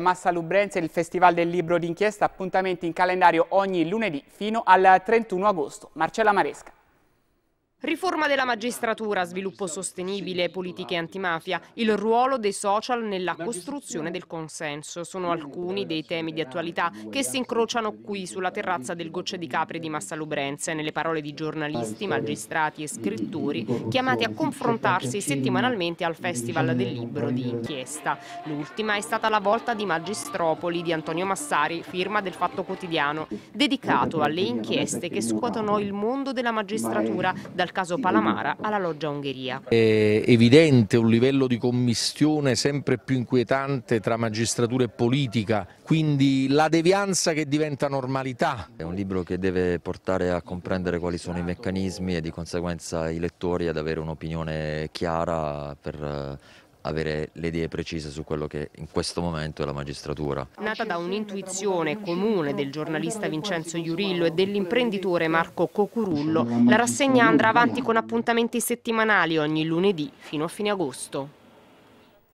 Massa Lubrense, il Festival del Libro d'Inchiesta, appuntamenti in calendario ogni lunedì fino al 31 agosto. Marcella Maresca. Riforma della magistratura, sviluppo sostenibile, politiche antimafia, il ruolo dei social nella costruzione del consenso sono alcuni dei temi di attualità che si incrociano qui sulla terrazza del Gocce di Capri di Massalubrense nelle parole di giornalisti, magistrati e scrittori chiamati a confrontarsi settimanalmente al Festival del Libro di Inchiesta. L'ultima è stata la volta di Magistropoli di Antonio Massari, firma del Fatto Quotidiano, dedicato alle inchieste che scuotono il mondo della magistratura dal caso Palamara alla loggia Ungheria. È evidente un livello di commistione sempre più inquietante tra magistratura e politica, quindi la devianza che diventa normalità. È un libro che deve portare a comprendere quali sono i meccanismi e di conseguenza i lettori ad avere un'opinione chiara per eh, avere le idee precise su quello che in questo momento è la magistratura. Nata da un'intuizione comune del giornalista Vincenzo Iurillo e dell'imprenditore Marco Cocurullo, la rassegna andrà avanti con appuntamenti settimanali ogni lunedì fino a fine agosto.